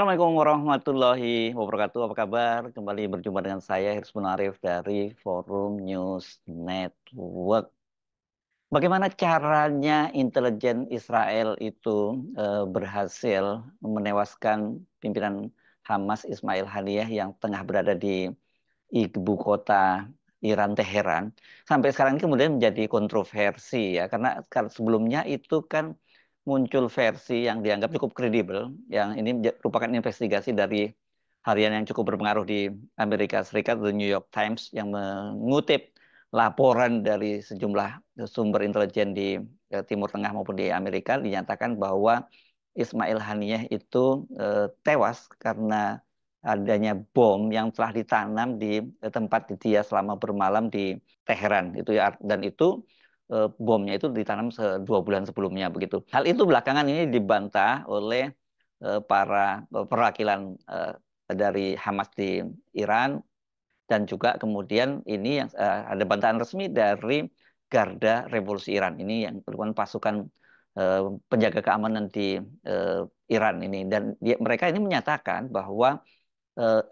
Assalamualaikum warahmatullahi wabarakatuh. Apa kabar? Kembali berjumpa dengan saya Hirs Arif dari Forum News Network. Bagaimana caranya intelijen Israel itu e, berhasil menewaskan pimpinan Hamas Ismail Haniyah yang tengah berada di ibu kota Iran Teheran sampai sekarang ini kemudian menjadi kontroversi ya karena sebelumnya itu kan muncul versi yang dianggap cukup kredibel, yang ini merupakan investigasi dari harian yang cukup berpengaruh di Amerika Serikat, The New York Times, yang mengutip laporan dari sejumlah sumber intelijen di e, Timur Tengah maupun di Amerika, dinyatakan bahwa Ismail Haniyeh itu e, tewas karena adanya bom yang telah ditanam di e, tempat dia selama bermalam di Teheran ya, dan itu Eh, bomnya itu ditanam dua bulan sebelumnya begitu. Hal itu belakangan ini dibantah oleh eh, para perwakilan eh, dari Hamas di Iran dan juga kemudian ini yang ada bantahan resmi dari Garda Revolusi Iran ini yang merupakan pasukan penjaga keamanan di Iran ini dan mereka ini menyatakan bahwa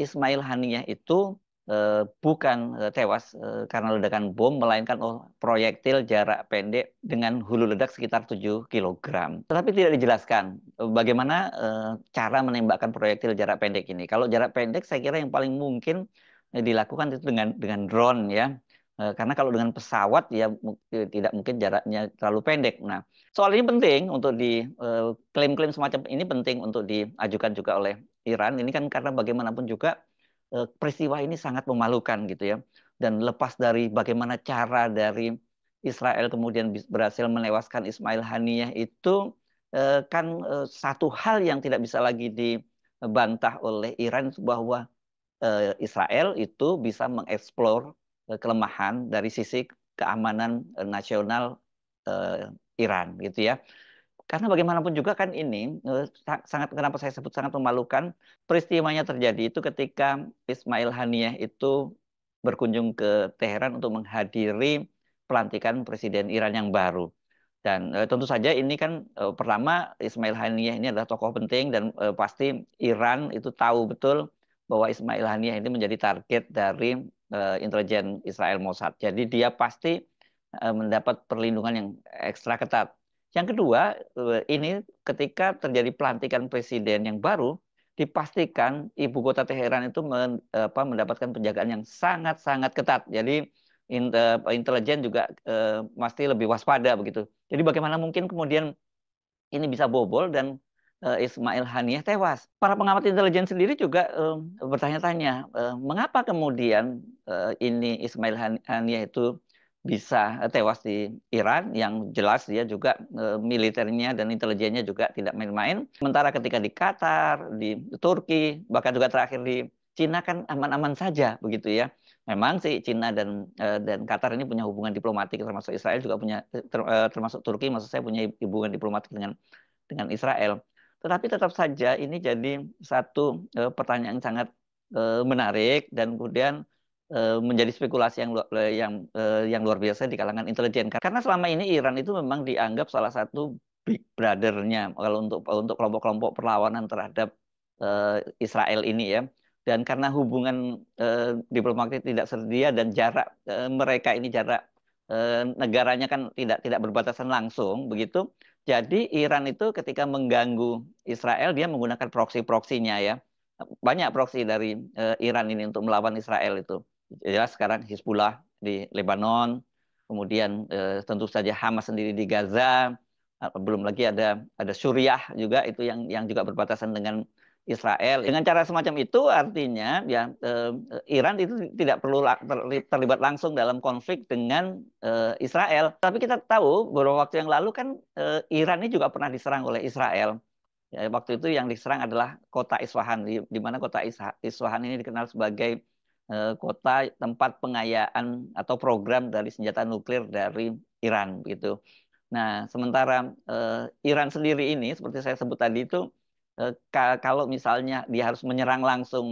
Ismail Haniyah itu Eh, bukan eh, tewas eh, karena ledakan bom, melainkan oh, proyektil jarak pendek dengan hulu ledak sekitar 7 kg. Tetapi tidak dijelaskan bagaimana cara menembakkan proyektil jarak pendek ini. Kalau jarak pendek saya kira yang paling mungkin dilakukan itu dengan dengan drone ya. Karena kalau dengan pesawat ya tidak mungkin jaraknya terlalu pendek. Nah, soal ini penting untuk di klaim-klaim semacam ini penting untuk diajukan juga oleh Iran. Ini kan karena bagaimanapun juga Eh, peristiwa ini sangat memalukan gitu ya. Dan lepas dari bagaimana cara dari Israel kemudian berhasil menewaskan Ismail Haniyah itu eh, kan eh, satu hal yang tidak bisa lagi dibantah oleh Iran bahwa Israel itu bisa mengeksplor kelemahan dari sisi keamanan nasional Iran gitu ya karena bagaimanapun juga kan ini eh, sangat kenapa saya sebut sangat memalukan peristiwanya terjadi itu ketika Ismail Haniyeh itu berkunjung ke Teheran untuk menghadiri pelantikan presiden Iran yang baru. Dan e, tentu saja ini kan e, pertama Ismail Haniyeh ini adalah tokoh penting dan e, pasti Iran itu tahu betul bahwa Ismail Haniyeh ini menjadi target dari e, intelijen Israel Mossad. Jadi dia pasti e, mendapat perlindungan yang ekstra ketat. Yang kedua, eh, ini ketika terjadi pelantikan presiden yang baru, dipastikan ibu kota Teheran itu men, apa, mendapatkan penjagaan yang sangat-sangat ketat. Jadi eh, intelijen juga eh, pasti lebih waspada begitu. Jadi bagaimana mungkin kemudian ini bisa bobol dan eh, Ismail Haniyeh tewas? Para pengamat intelijen sendiri juga eh, bertanya-tanya, eh, mengapa kemudian eh, ini Ismail Haniyeh itu bisa eh, tewas di Iran yang jelas dia juga eh, militernya dan intelijennya juga tidak main-main. Sementara ketika di Qatar, di Turki, bahkan juga terakhir di Cina kan aman-aman saja begitu ya. Memang sih Cina dan eh, dan Qatar ini punya hubungan diplomatik termasuk Israel juga punya termasuk Turki maksud saya punya hubungan diplomatik dengan dengan Israel. Tetapi tetap saja ini jadi satu pertanyaan yang sangat menarik dan kemudian Eh, menjadi spekulasi yang yang eh, yang luar biasa di kalangan intelijen karena selama ini Iran itu memang dianggap salah satu big brothernya kalau untuk untuk kelompok-kelompok perlawanan terhadap uh, Israel ini ya dan karena hubungan uh, diplomatik tidak sedia dan jarak uh, mereka ini jarak uh, negaranya kan tidak tidak berbatasan langsung begitu jadi Iran itu ketika mengganggu Israel dia menggunakan proksi-proksinya ya banyak proksi dari uh, Iran ini untuk melawan Israel itu jelas sekarang Hizbullah di Lebanon, kemudian eh, tentu saja Hamas sendiri di Gaza, eh, belum lagi ada ada Suriah juga itu yang yang juga berbatasan dengan Israel. Dengan cara semacam itu artinya ya eh, Iran itu tidak perlu terlibat langsung dalam konflik dengan eh, Israel. Tapi kita tahu beberapa waktu yang lalu kan eh, Iran ini juga pernah diserang oleh Israel. Ya, waktu itu yang diserang adalah kota Isfahan di, di mana kota Isfahan ini dikenal sebagai Eh, kota tempat pengayaan atau program dari senjata nuklir dari Iran gitu. Nah, sementara eh, Iran sendiri ini seperti saya sebut tadi itu eh, kalau misalnya dia harus menyerang langsung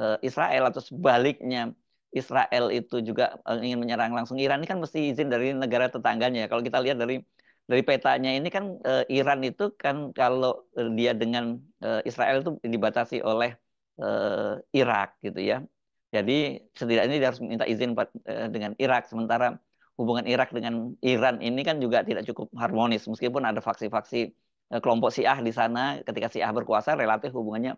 eh, Israel atau sebaliknya Israel itu juga eh, ingin menyerang langsung Iran ini kan mesti izin dari negara tetangganya. Kalau kita lihat dari dari petanya ini kan eh, Iran itu kan kalau eh, dia dengan eh, Israel itu dibatasi oleh Irak gitu ya. Jadi setidaknya dia harus minta izin eh, dengan Irak. Sementara hubungan Irak dengan Iran ini kan juga tidak cukup harmonis. Meskipun ada faksi-faksi eh, kelompok Syiah di sana, ketika Syiah berkuasa relatif hubungannya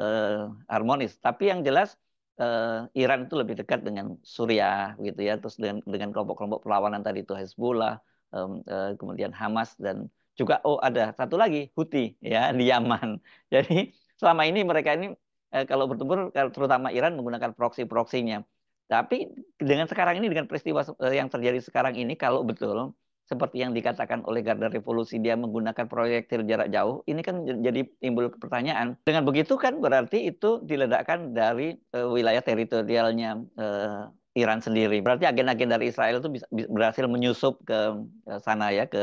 eh, harmonis. Tapi yang jelas eh, Iran itu lebih dekat dengan Suriah, gitu ya. Terus dengan dengan kelompok-kelompok perlawanan tadi itu Hezbollah, eh, kemudian Hamas dan juga oh ada satu lagi Houthi ya di Yaman. Jadi selama ini mereka ini Eh, kalau bertempur terutama Iran menggunakan proksi-proksinya. Tapi dengan sekarang ini dengan peristiwa eh, yang terjadi sekarang ini kalau betul seperti yang dikatakan oleh Garda Revolusi dia menggunakan proyektil jarak jauh, ini kan jadi timbul pertanyaan. Dengan begitu kan berarti itu diledakkan dari uh, wilayah teritorialnya uh, Iran sendiri. Berarti agen-agen dari Israel itu bisa berhasil menyusup ke sana ya ke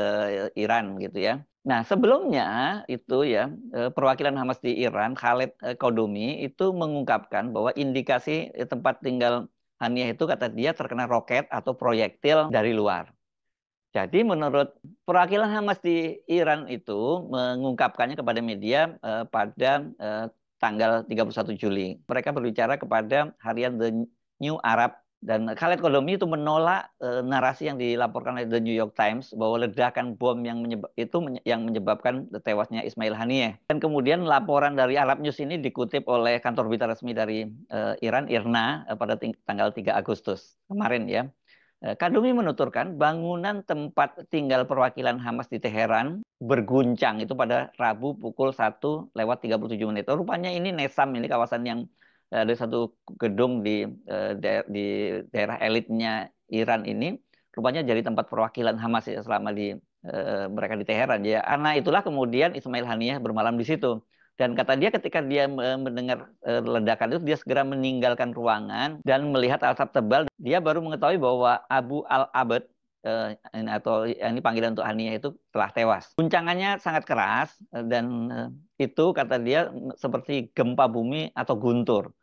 Iran gitu ya. Nah, sebelumnya itu ya eh, perwakilan Hamas di Iran, Khaled Kodomi eh, itu mengungkapkan bahwa indikasi eh, tempat tinggal Haniah itu kata dia terkena roket atau proyektil dari luar. Jadi menurut perwakilan Hamas di Iran itu mengungkapkannya kepada media eh, pada eh, tanggal 31 Juli. Mereka berbicara kepada harian The New Arab dan Khaled Koldomi itu menolak uh, narasi yang dilaporkan oleh The New York Times bahwa ledakan bom yang menyebab, itu menye, yang menyebabkan tewasnya Ismail Haniyeh. Dan kemudian laporan dari Arab News ini dikutip oleh kantor berita resmi dari uh, Iran, IRNA, uh, pada tanggal 3 Agustus kemarin ya. E, menuturkan bangunan tempat tinggal perwakilan Hamas di Teheran berguncang itu pada Rabu pukul 1 lewat 37 menit. Oh, rupanya ini Nesam, ini kawasan yang dari satu gedung di eh, di daerah elitnya Iran ini rupanya jadi tempat perwakilan Hamas ya selama di eh, mereka di Teheran ya. Anak itulah kemudian Ismail Haniyah bermalam di situ. Dan kata dia ketika dia mendengar eh, ledakan itu, dia segera meninggalkan ruangan dan melihat asap tebal. Dia baru mengetahui bahwa Abu Al-Abad atau yang ini panggilan untuk Hania itu telah tewas. Guncangannya sangat keras dan itu kata dia seperti gempa bumi atau guntur.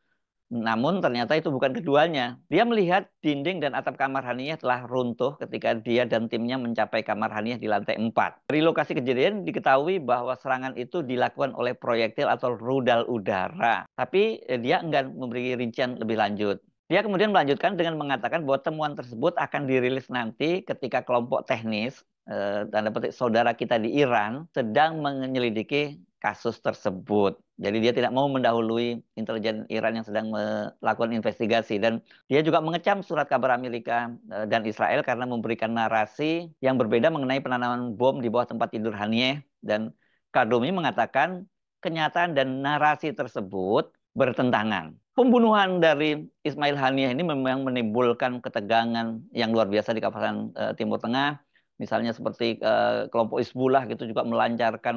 Namun ternyata itu bukan keduanya. Dia melihat dinding dan atap kamar Haniyah telah runtuh ketika dia dan timnya mencapai kamar Haniyah di lantai 4. Dari lokasi kejadian diketahui bahwa serangan itu dilakukan oleh proyektil atau rudal udara. Tapi eh, dia enggan memberi rincian lebih lanjut. Dia kemudian melanjutkan dengan mengatakan bahwa temuan tersebut akan dirilis nanti ketika kelompok teknis eh, tanda petik saudara kita di Iran sedang menyelidiki kasus tersebut. Jadi dia tidak mau mendahului intelijen Iran yang sedang melakukan investigasi dan dia juga mengecam surat kabar Amerika e, dan Israel karena memberikan narasi yang berbeda mengenai penanaman bom di bawah tempat tidur Haniyeh dan Kadomi mengatakan kenyataan dan narasi tersebut bertentangan. Pembunuhan dari Ismail Haniyeh ini memang menimbulkan ketegangan yang luar biasa di kawasan e, Timur Tengah misalnya seperti eh, kelompok Isbullah gitu juga melancarkan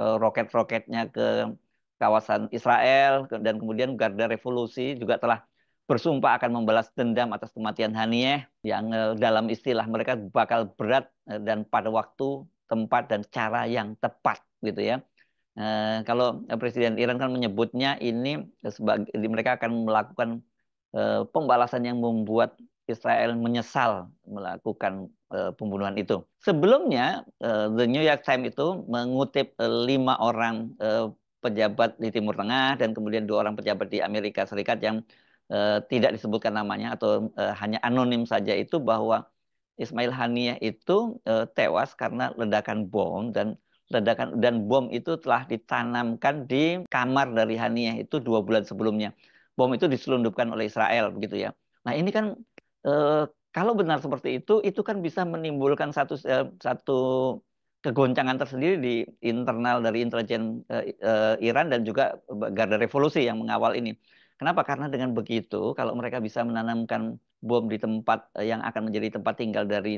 eh, roket-roketnya ke kawasan Israel dan kemudian Garda Revolusi juga telah bersumpah akan membalas dendam atas kematian Haniyeh yang eh, dalam istilah mereka bakal berat dan pada waktu, tempat dan cara yang tepat gitu ya. kalau Presiden Iran kan menyebutnya ini sebagai mereka akan melakukan pembalasan yang membuat Israel menyesal melakukan Eh, pembunuhan itu. Sebelumnya eh, The New York Times itu mengutip eh, lima orang pejabat di Timur Tengah dan kemudian dua orang pejabat di Amerika Serikat yang tidak disebutkan namanya atau hanya anonim saja itu bahwa Ismail Haniyeh itu tewas karena ledakan bom dan ledakan dan bom itu telah ditanamkan di kamar dari Haniyeh itu dua bulan sebelumnya. Bom itu diselundupkan oleh Israel begitu ya. Nah ini kan kalau benar seperti itu, itu kan bisa menimbulkan satu eh, satu kegoncangan tersendiri di internal dari intelijen eh, eh, Iran dan juga garda revolusi yang mengawal ini. Kenapa? Karena dengan begitu, kalau mereka bisa menanamkan bom di tempat yang akan menjadi tempat tinggal dari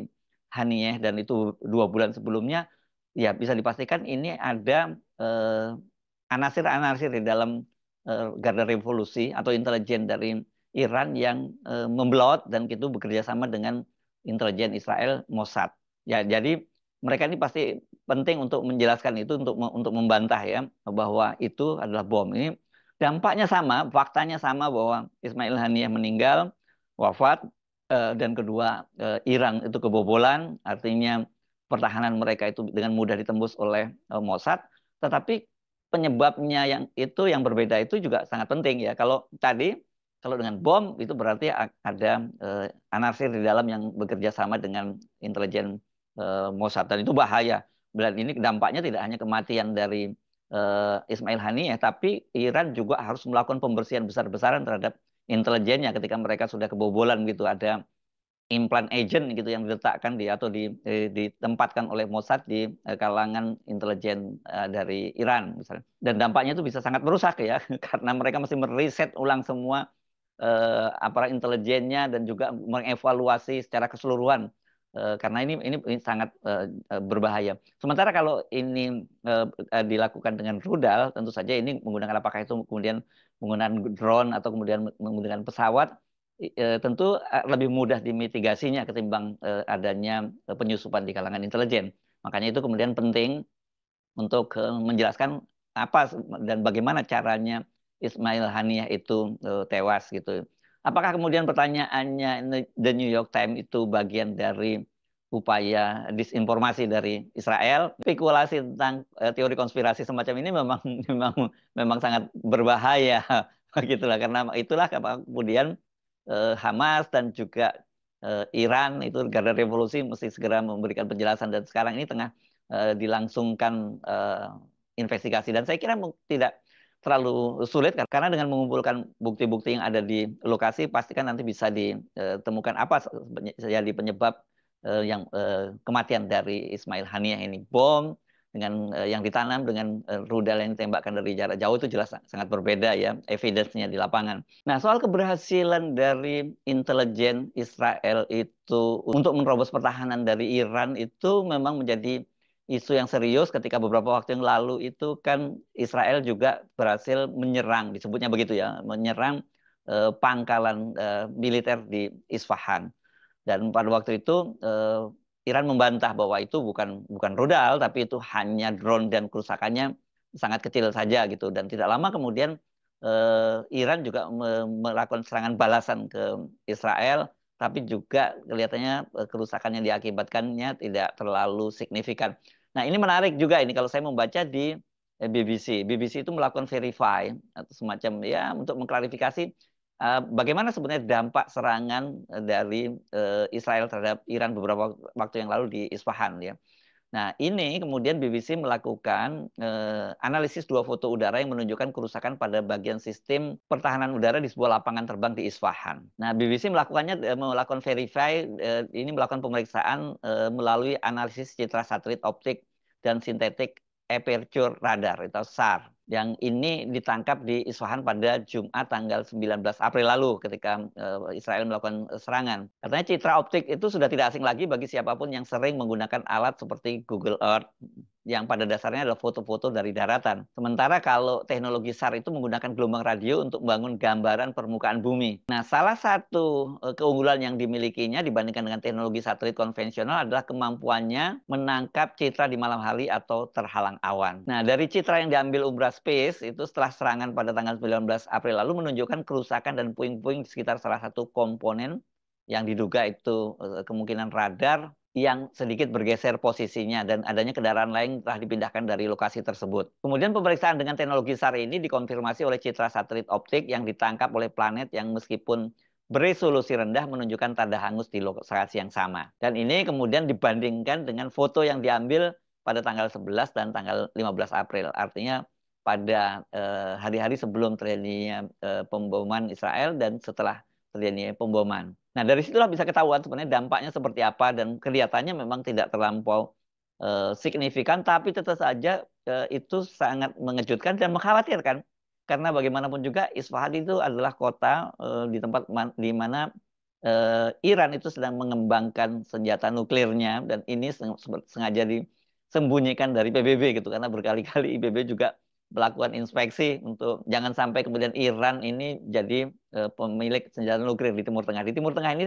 Haniyeh dan itu dua bulan sebelumnya, ya bisa dipastikan ini ada anasir-anasir di dalam garda revolusi atau intelijen dari Iran yang e, eh, membelot dan itu bekerja sama dengan intelijen Israel Mossad. Ya, jadi mereka ini pasti penting untuk menjelaskan itu untuk untuk membantah ya bahwa itu adalah bom. Ini dampaknya sama, faktanya sama bahwa Ismail Haniyeh meninggal, wafat e, dan kedua e, Iran itu kebobolan, artinya pertahanan mereka itu dengan mudah ditembus oleh e, Mossad, tetapi penyebabnya yang itu yang berbeda itu juga sangat penting ya. Kalau tadi kalau dengan bom itu berarti ada uh, eh, anarsir di dalam yang bekerja sama dengan intelijen uh, Mossad dan itu bahaya. Dan ini dampaknya tidak hanya kematian dari uh, Ismail Haniyeh, ya, tapi Iran juga harus melakukan pembersihan besar-besaran terhadap intelijennya ketika mereka sudah kebobolan gitu ada implant agent gitu yang diletakkan di atau di, di, ditempatkan oleh Mossad di uh, kalangan intelijen uh, dari Iran misalnya. Dan dampaknya itu bisa sangat merusak ya karena mereka masih meriset ulang semua uh, aparat intelijennya dan juga mengevaluasi secara keseluruhan uh, karena ini ini, ini sangat uh, berbahaya. Sementara kalau ini uh, dilakukan dengan rudal, tentu saja ini menggunakan apakah itu kemudian menggunakan drone atau kemudian menggunakan pesawat, tentu lebih mudah dimitigasinya ketimbang adanya penyusupan di kalangan intelijen. Makanya itu kemudian penting untuk menjelaskan apa dan bagaimana caranya Ismail Haniyah itu uh, tewas gitu. Apakah kemudian pertanyaannya The New York Times itu bagian dari upaya disinformasi dari Israel? Spekulasi tentang uh, teori konspirasi semacam ini memang memang memang sangat berbahaya gitulah karena itulah kemudian uh, Hamas dan juga uh, Iran itu negara revolusi mesti segera memberikan penjelasan dan sekarang ini tengah dilangsungkan investigasi dan saya kira tidak terlalu sulit kan? karena dengan mengumpulkan bukti-bukti yang ada di lokasi pastikan nanti bisa ditemukan apa jadi penyebab eh, yang eh, kematian dari Ismail Haniyah ini bom dengan eh, yang ditanam dengan rudal yang ditembakkan dari jarak jauh itu jelas sangat berbeda ya evidence-nya di lapangan. Nah, soal keberhasilan dari intelijen Israel itu untuk menerobos pertahanan dari Iran itu memang menjadi isu yang serius ketika beberapa waktu yang lalu itu kan Israel juga berhasil menyerang disebutnya begitu ya menyerang eh, pangkalan eh, militer di Isfahan dan pada waktu itu eh, Iran membantah bahwa itu bukan bukan rudal tapi itu hanya drone dan kerusakannya sangat kecil saja gitu dan tidak lama kemudian eh, Iran juga melakukan serangan balasan ke Israel tapi juga kelihatannya eh, kerusakan yang diakibatkannya tidak terlalu signifikan. Nah, ini menarik juga ini kalau saya membaca di eh, BBC. BBC itu melakukan verify atau semacam ya untuk mengklarifikasi uh, bagaimana sebenarnya dampak serangan dari uh, Israel terhadap Iran beberapa waktu yang lalu di Isfahan ya. Nah, ini kemudian BBC melakukan eh, analisis dua foto udara yang menunjukkan kerusakan pada bagian sistem pertahanan udara di sebuah lapangan terbang di Isfahan. Nah, BBC melakukannya eh, melakukan verify eh, ini melakukan pemeriksaan eh, melalui analisis citra satelit optik dan sintetik Aperture Radar atau SAR yang ini ditangkap di Isfahan pada Jumat tanggal 19 April lalu ketika eh, Israel melakukan serangan. Katanya citra optik itu sudah tidak asing lagi bagi siapapun yang sering menggunakan alat seperti Google Earth, yang pada dasarnya adalah foto-foto dari daratan. Sementara kalau teknologi SAR itu menggunakan gelombang radio untuk membangun gambaran permukaan bumi. Nah, salah satu e, keunggulan yang dimilikinya dibandingkan dengan teknologi satelit konvensional adalah kemampuannya menangkap citra di malam hari atau terhalang awan. Nah, dari citra yang diambil Umbra Space itu setelah serangan pada tanggal 19 April lalu menunjukkan kerusakan dan puing-puing di sekitar salah satu komponen yang diduga itu e, kemungkinan radar yang sedikit bergeser posisinya dan adanya kendaraan lain telah dipindahkan dari lokasi tersebut. Kemudian pemeriksaan dengan teknologi SAR ini dikonfirmasi oleh citra satelit optik yang ditangkap oleh planet yang meskipun beresolusi rendah menunjukkan tanda hangus di lokasi yang sama. Dan ini kemudian dibandingkan dengan foto yang diambil pada tanggal 11 dan tanggal 15 April. Artinya pada eh, hari-hari eh, sebelum terjadinya eh, pemboman Israel dan setelah terjadinya pemboman. Nah, dari situlah bisa ketahuan sebenarnya dampaknya seperti apa dan kelihatannya memang tidak terlampau e, signifikan, tapi tetap saja e, itu sangat mengejutkan dan mengkhawatirkan karena bagaimanapun juga Isfahan itu adalah kota e, di tempat man, di mana e, Iran itu sedang mengembangkan senjata nuklirnya dan ini sengaja disembunyikan dari PBB gitu karena berkali-kali PBB juga melakukan inspeksi untuk jangan sampai kemudian Iran ini jadi uh, pemilik senjata nuklir di Timur Tengah. Di Timur Tengah ini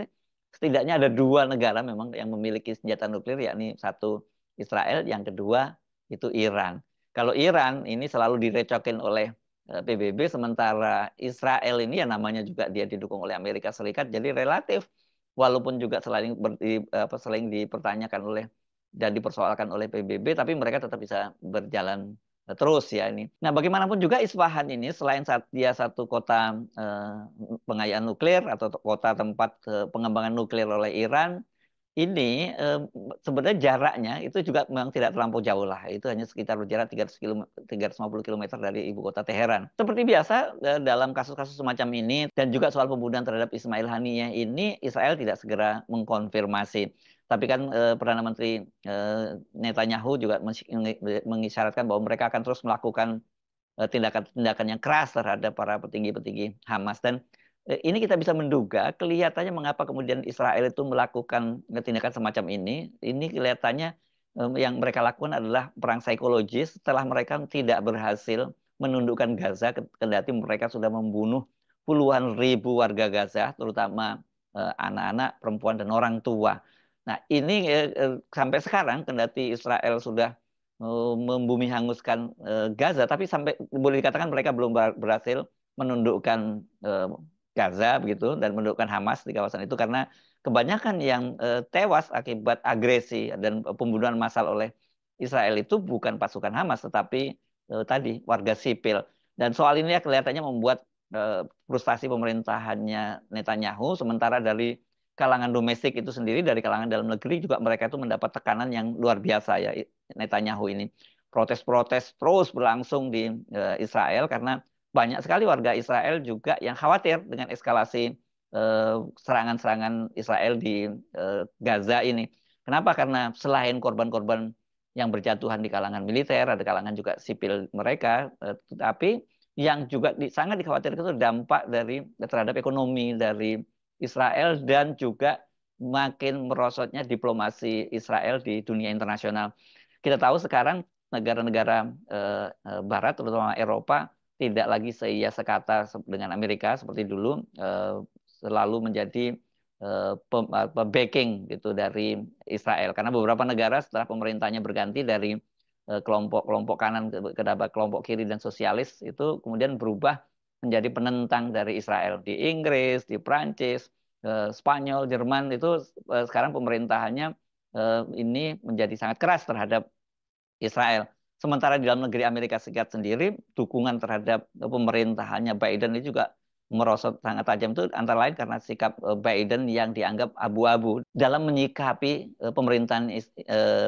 setidaknya ada dua negara memang yang memiliki senjata nuklir, yakni satu Israel, yang kedua itu Iran. Kalau Iran ini selalu direcokin oleh eh, PBB, sementara Israel ini ya namanya juga dia didukung oleh Amerika Serikat, jadi relatif walaupun juga selain ber, apa, selain dipertanyakan oleh dan dipersoalkan oleh PBB, tapi mereka tetap bisa berjalan terus ya ini. Nah bagaimanapun juga Isfahan ini selain saat dia satu kota eh, pengayaan nuklir atau kota tempat eh, pengembangan nuklir oleh Iran, ini eh, sebenarnya jaraknya itu juga memang tidak terlampau jauh lah. Itu hanya sekitar jarak 300 km, 350 km dari ibu kota Teheran. Seperti biasa dalam kasus-kasus semacam ini dan juga soal pembunuhan terhadap Ismail Haniyeh ini Israel tidak segera mengkonfirmasi. Tapi kan eh, Perdana Menteri eh, Netanyahu juga mengisyaratkan bahwa mereka akan terus melakukan eh, tindakan-tindakan eh, yang keras terhadap para petinggi-petinggi Hamas dan eh, ini kita bisa menduga kelihatannya mengapa kemudian Israel itu melakukan tindakan semacam ini. Ini kelihatannya eh, yang mereka lakukan adalah perang psikologis setelah mereka tidak berhasil menundukkan Gaza kendati mereka sudah membunuh puluhan ribu warga Gaza terutama anak-anak, perempuan dan orang tua. Nah ini eh, eh, sampai sekarang kendati Israel sudah eh, membumi hanguskan eh, Gaza, tapi sampai boleh dikatakan mereka belum berhasil menundukkan Gaza begitu dan menundukkan Hamas di kawasan itu karena kebanyakan yang tewas akibat agresi dan pembunuhan massal oleh Israel itu bukan pasukan Hamas tetapi tadi warga sipil. Dan soal ini ya kelihatannya membuat frustasi pemerintahannya Netanyahu sementara dari kalangan domestik itu sendiri dari kalangan dalam negeri juga mereka itu mendapat tekanan yang luar biasa ya Netanyahu ini. Protes-protes terus berlangsung di uh, Israel karena banyak sekali warga Israel juga yang khawatir dengan eskalasi eh, serangan-serangan Israel di uh, Gaza ini. Kenapa? Karena selain korban-korban yang berjatuhan di kalangan militer, ada kalangan juga sipil mereka, tetapi yang juga di, sangat dikhawatirkan itu dampak dari terhadap ekonomi dari Israel dan juga makin merosotnya diplomasi Israel di dunia internasional. Kita tahu sekarang negara-negara eh, eh Barat, terutama Eropa, tidak lagi seia sekata dengan Amerika seperti dulu, eh, selalu menjadi eh, eh, backing gitu dari Israel. Karena beberapa negara setelah pemerintahnya berganti dari kelompok-kelompok kanan ke kelompok kiri dan sosialis itu kemudian berubah menjadi penentang dari Israel di Inggris, di Prancis, eh, Spanyol, Jerman itu eh, sekarang pemerintahannya eh, ini menjadi sangat keras terhadap Israel. Sementara di dalam negeri Amerika Serikat sendiri dukungan terhadap pemerintahannya Biden ini juga merosot sangat tajam itu antara lain karena sikap Biden yang dianggap abu-abu dalam menyikapi pemerintahan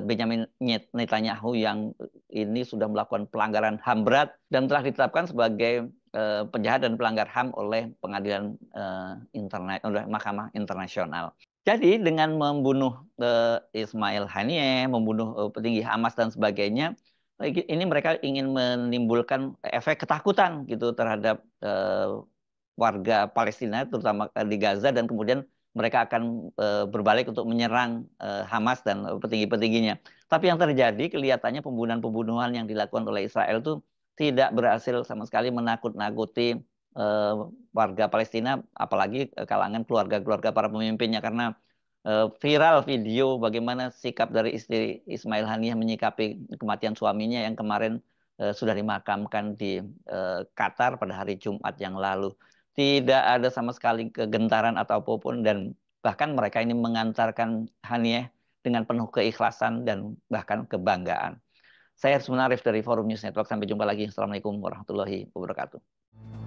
Benjamin Netanyahu yang ini sudah melakukan pelanggaran HAM berat dan telah ditetapkan sebagai Eh, penjahat dan pelanggar HAM oleh pengadilan eh, internet oleh Mahkamah Internasional. Jadi dengan membunuh eh, Ismail Haniyeh, membunuh eh, petinggi Hamas dan sebagainya, ini mereka ingin menimbulkan efek ketakutan gitu terhadap eh, warga Palestina terutama eh, di Gaza dan kemudian mereka akan e, berbalik untuk menyerang e, Hamas dan petinggi-petingginya. Tapi yang terjadi kelihatannya pembunuhan-pembunuhan yang dilakukan oleh Israel itu tidak berhasil sama sekali menakut-nakuti uh, warga Palestina, apalagi eh, kalangan keluarga-keluarga para pemimpinnya karena uh, viral video bagaimana sikap dari istri Ismail Haniyah menyikapi kematian suaminya yang kemarin uh, sudah dimakamkan di uh, Qatar pada hari Jumat yang lalu. Tidak ada sama sekali kegentaran atau apapun dan bahkan mereka ini mengantarkan Haniyah dengan penuh keikhlasan dan bahkan kebanggaan. Saya Harus Arif dari Forum News Network. Sampai jumpa lagi. Assalamualaikum warahmatullahi wabarakatuh.